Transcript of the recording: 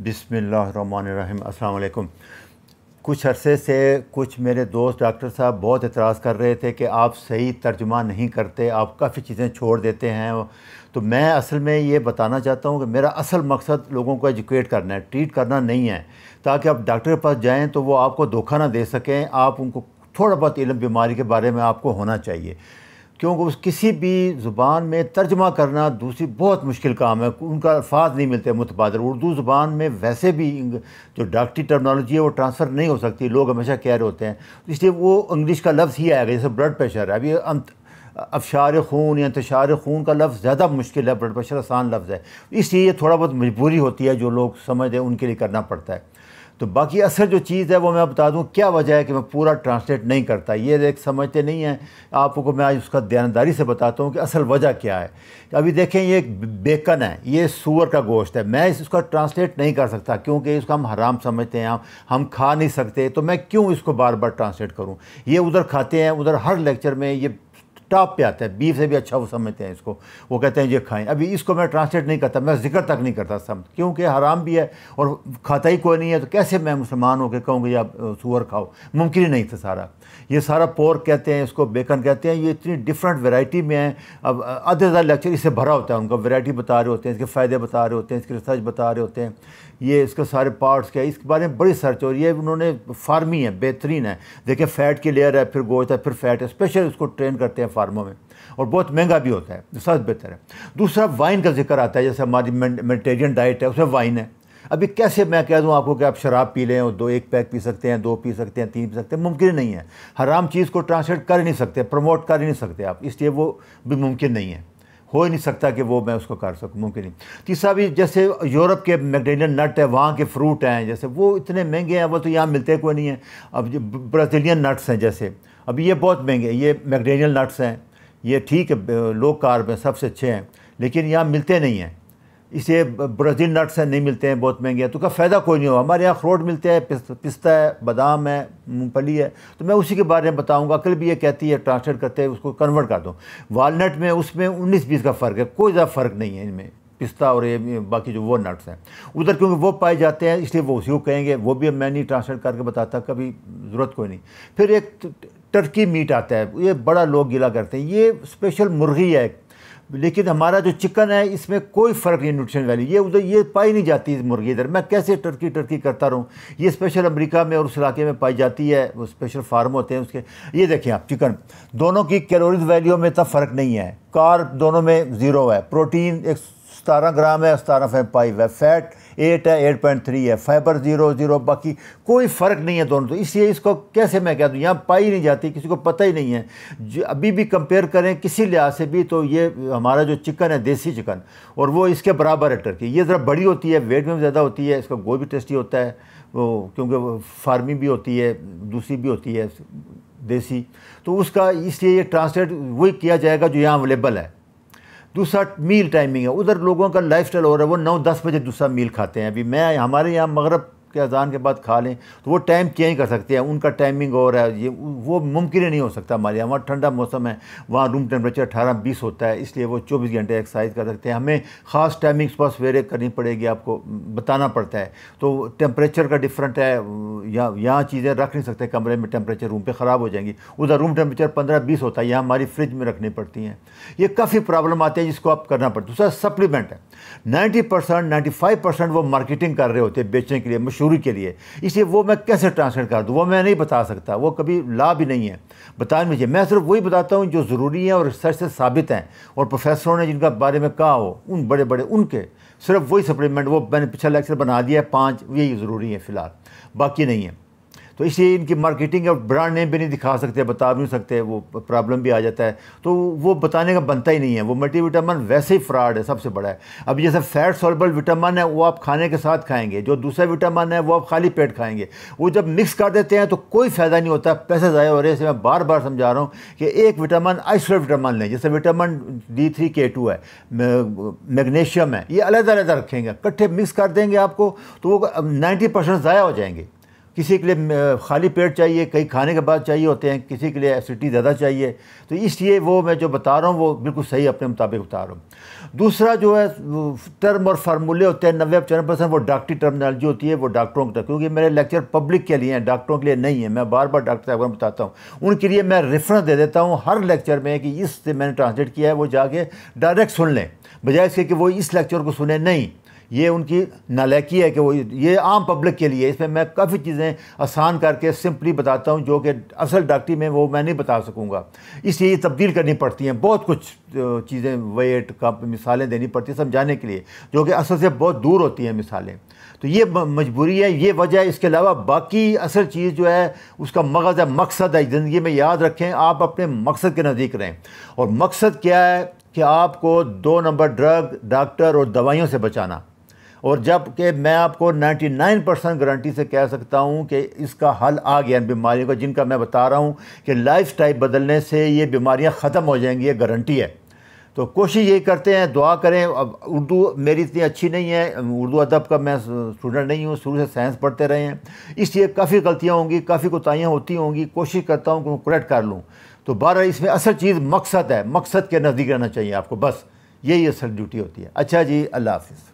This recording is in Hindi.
बिसमीम् अल्लाम कुछ अरसे से कुछ मेरे दोस्त डॉक्टर साहब बहुत एतराज़ कर रहे थे कि आप सही तर्जुमा नहीं करते आप काफ़ी चीज़ें छोड़ देते हैं तो मैं असल में ये बताना चाहता हूँ कि मेरा असल मकसद लोगों को एजुकेट करना है ट्रीट करना नहीं है ताकि आप डॉक्टर के पास जाएँ तो वो आपको धोखा ना दे सकें आप उनको थोड़ा बहुत इलम बीमारी के बारे में आपको होना चाहिए क्योंकि उस किसी भी ज़ुबान में तर्जमा करना दूसरी बहुत मुश्किल काम है उनका अल्फाज नहीं मिलते मुतबाद उर्दू ज़ुबान में वैसे भी जो डॉक्टरी टर्मनोलॉजी है वो ट्रांसफ़र नहीं हो सकती लोग हमेशा कह रहे होते हैं इसलिए वो इंग्लिश का लफ्ज़ ही आएगा जैसे ब्लड प्रेशर है अभी अंत अफशार खून या इंतशार खून का लफ्ज़ ज़्यादा मुश्किल है ब्लड प्रेशर आसान लफ्ज़ है इसलिए ये थोड़ा बहुत मजबूरी होती है जो लोग समझ दें उनके लिए करना पड़ता है तो बाकी असर जो चीज़ है वो मैं बता दूँ क्या वजह है कि मैं पूरा ट्रांसलेट नहीं करता ये देख समझते नहीं हैं आपको मैं आज उसका ध्यानदारी से बताता हूँ कि असल वजह क्या है अभी देखें ये एक बेकन है ये सूअर का गोश्त है मैं इसका ट्रांसलेट नहीं कर सकता क्योंकि इसको हम हराम समझते हैं हम हम खा नहीं सकते तो मैं क्यों इसको बार बार ट्रांसलेट करूँ ये उधर खाते हैं उधर हर लेक्चर में ये टॉप पे आता है बीफ से भी अच्छा वो समझते हैं इसको वो कहते हैं ये खाएं अभी इसको मैं ट्रांसलेट नहीं करता मैं जिक्र तक नहीं करता समझ क्योंकि हराम भी है और खाता ही कोई नहीं है तो कैसे मैं मुसलमान होकर कहूँगी आप सुअर खाओ मुमकिन ही नहीं था सारा ये सारा पोर कहते हैं इसको बेकन कहते हैं ये इतनी डिफरेंट वैरायटी में है अब आधे हज़ार लेक्चर इससे भरा होता है उनका वैरायटी बता रहे होते हैं इसके फ़ायदे बता रहे होते हैं इसके रिसर्च बता रहे होते हैं ये इसके सारे पार्ट्स क्या इसके बारे में बड़ी सर्च हो रही है उन्होंने फार्मी है बेहतरीन है देखिए फ़ैट की लेयर है फिर गोश्त है फिर फ़ैट है स्पेशल उसको ट्रेन करते हैं फार्मों में और बहुत महंगा भी होता है सबसे बेहतर है दूसरा वाइन का जिक्र आता है जैसे हमारी मेडिटेरियन डाइट है उसमें वाइन है अभी कैसे मैं कह दूं आपको कि आप शराब पी लें और दो एक पैक पी सकते हैं दो पी सकते हैं तीन पी सकते हैं मुमकिन नहीं है हराम चीज़ को ट्रांसलेट कर नहीं सकते प्रमोट कर नहीं सकते आप इसलिए वो भी मुमकिन नहीं है हो ही नहीं सकता कि वो मैं उसको कर सकूँ मुमकिन नहीं तीसरा भी जैसे यूरोप के मैगडेनियन नट है वहाँ के फ्रूट हैं जैसे वो इतने महंगे हैं वो तो यहाँ मिलते कोई नहीं है अब ब्राज़ीलियन नट्स हैं जैसे अब ये बहुत महंगे ये मैगडेलियन नट्स हैं ये ठीक है लो कार में सबसे अच्छे हैं लेकिन यहाँ मिलते नहीं हैं इसे ब्राज़ील नट्स हैं नहीं मिलते हैं बहुत महंगे हैं तो उसका फ़ायदा कोई नहीं हो हमारे यहाँ अखरोट मिलते हैं पिस्ता है बादाम है मूँगफली है तो मैं उसी के बारे में बताऊँगा कल भी ये कहती है ट्रांसलेट करते हैं उसको कन्वर्ट कर दो वालनट में उसमें उन्नीस बीस का फ़र्क है कोई ज़्यादा फ़र्क नहीं है इनमें पिस्ता और ये बाकी जो वो नट्स हैं उधर क्योंकि वो पाए जाते हैं इसलिए वो उसी को कहेंगे वो भी मैं नहीं ट्रांसलेट करके बताता कभी ज़रूरत कोई नहीं फिर एक टर्की मीट आता है ये बड़ा लोग गिला करते हैं ये स्पेशल मुर्गी है लेकिन हमारा जो चिकन है इसमें कोई फ़र्क नहीं न्यूट्रिशन वैल्यू ये उधर ये पाई नहीं जाती इस मुर्गी इधर मैं कैसे टर्की टर्की करता रहूँ ये स्पेशल अमेरिका में और उस इलाके में पाई जाती है वो स्पेशल फार्म होते हैं उसके ये देखें आप चिकन दोनों की कैलोरीज वैल्यू में इतना फ़र्क नहीं है कार दोनों में ज़ीरो है प्रोटीन एक सतारह ग्राम है सतारह फाइव फाइव है फैट एट है एट पॉइंट थ्री है फाइबर जीरो जीरो बाकी कोई फ़र्क नहीं है दोनों तो इसलिए इसको कैसे मैं कह दूँ यहाँ पाई नहीं जाती किसी को पता ही नहीं है जो अभी भी कंपेयर करें किसी लिहाज से भी तो ये हमारा जो चिकन है देसी चिकन और वो इसके बराबर है टर्की ये ज़रा बड़ी होती है वेट में ज़्यादा होती है इसका गोभी भी टेस्टी होता है वो क्योंकि फार्मी भी होती है दूसरी भी होती है देसी तो उसका इसलिए ये ट्रांसलेट वही किया जाएगा जो यहाँ अवेलेबल है दूसरा मील टाइमिंग है उधर लोगों का लाइफ स्टाइल हो रहा है वो नौ दस बजे दूसरा मील खाते हैं अभी मैं हमारे यहाँ मगरब के अजान के बाद खा लें तो वो टाइम चेंज कर सकते हैं उनका टाइमिंग और है ये वो मुमकिन ही नहीं हो सकता हमारे यहाँ वहाँ ठंडा मौसम है वहाँ रूम टेम्परेचर अठारह बीस होता है इसलिए वो चौबीस घंटे एक्सरसाइज कर सकते हैं हमें ख़ास टाइमिंग पर सवेरे करनी पड़ेगी आपको बताना पड़ता है तो टेम्परेचर का डिफरेंट है यहाँ यहाँ चीज़ें रख नहीं सकते कमरे में टेम्परेचर रूम पर ख़राब हो जाएंगी उधर रूम टेम्परेचर पंद्रह बीस होता है यहाँ हमारी फ्रिज में रखनी पड़ती हैं ये काफ़ी प्रॉब्लम आते हैं जिसको आप करना पड़ता है दूसरा सप्लीमेंट है ninety percent ninety five percent वो मार्केटिंग कर रहे होते हैं बेचने के लिए मशहूर सूर्य के लिए इसलिए वो मैं कैसे ट्रांसलेट कर दूँ वो मैं नहीं बता सकता वो कभी ला भी नहीं है बताने मुझे मैं सिर्फ वही बताता हूँ जो ज़रूरी है और रिसर्च से साबित हैं और प्रोफेसरों ने जिनका बारे में कहा हो उन बड़े बड़े उनके सिर्फ वही सप्लीमेंट वो मैंने पिछला लेक्चर बना दिया है पाँच यही ज़रूरी है फ़िलहाल बाकी नहीं है तो इसलिए इनकी मार्केटिंग और ब्रांड नेम भी नहीं दिखा सकते बता भी नहीं सकते वो प्रॉब्लम भी आ जाता है तो वो बताने का बनता ही नहीं है वो मल्टीविटामिन वैसे ही फ्रॉड है सबसे बड़ा है अब जैसे फैट सॉल्बल विटामिन है वो आप खाने के साथ खाएंगे जो दूसरा विटामिन है वो आप खाली पेट खाएंगे वो जब मिक्स कर देते हैं तो कोई फ़ायदा नहीं होता पैसे ज़ाया हो रहे हैं मैं बार बार समझा रहा हूँ कि एक विटामिन आइसोलेट विटामिन लें जैसे vitamin D three K two है मैग्नीशियम है ये अलग अलग रखेंगे इकट्ठे मिक्स कर देंगे आपको तो वो नाइन्टी परसेंट ज़ाया हो जाएंगे किसी के लिए खाली पेट चाहिए कई खाने के बाद चाहिए होते हैं किसी के लिए एसिडिटी ज़्यादा चाहिए तो इसलिए वो मैं जो बता रहा हूँ वो बिल्कुल सही अपने मुताबिक बता रहा हूँ दूसरा जो है टर्म और फार्मूले होते हैं नब्बे पचानवे परसेंट वो डॉक्टरी टर्मिनोलॉजी होती है वो डॉक्टरों तक क्योंकि मेरे लेक्चर पब्लिक के लिए हैं डॉक्टरों के लिए नहीं है मैं बार बार डॉक्टर साहब बताता हूँ उनके लिए मैं रेफरेंस दे देता हूँ हर लेक्चर में कि इससे मैंने ट्रांसलेट किया है वो जाके डायरेक्ट सुन लें बजाय इसके कि वो इस लेक्चर को सुने नहीं ये उनकी नालैकी है कि वो ये आम पब्लिक के लिए इसमें मैं काफ़ी चीज़ें आसान करके सिंपली बताता हूँ जो कि असल डॉक्टरी में वो मैं नहीं बता सकूँगा इसलिए ये तब्दील करनी पड़ती हैं बहुत कुछ चीज़ें वेट का मिसालें देनी पड़ती हैं समझाने के लिए जो कि असल से बहुत दूर होती हैं मिसालें तो ये मजबूरी है ये वजह है इसके अलावा बाकी असल चीज़ जो है उसका मगज़ है मकसद है ज़िंदगी में याद रखें आप अपने मकसद के नज़दीक रहें और मकसद क्या है कि आपको दो नंबर ड्रग डॉक्टर और दवाइयों से बचाना और जबकि मैं आपको 99 परसेंट गारंटी से कह सकता हूँ कि इसका हल आ गया इन बीमारियों का जिनका मैं बता रहा हूँ कि लाइफ स्टाइल बदलने से ये बीमारियाँ ख़त्म हो जाएंगी ये गारंटी है तो कोशिश यही करते हैं दुआ करें अब उर्दू मेरी इतनी अच्छी नहीं है उर्दू अदब का मैं स्टूडेंट नहीं हूँ शुरू से साइंस पढ़ते रहे हैं इसलिए काफ़ी गलतियाँ होंगी काफ़ी कोताहियाँ होती होंगी कोशिश करता हूँ कि उनको करेक्ट कर लूँ तो बारह इसमें असल चीज़ मकसद है मकसद के नज़दीक रहना चाहिए आपको बस यही असल ड्यूटी होती है अच्छा जी अल्लाह हाफिज़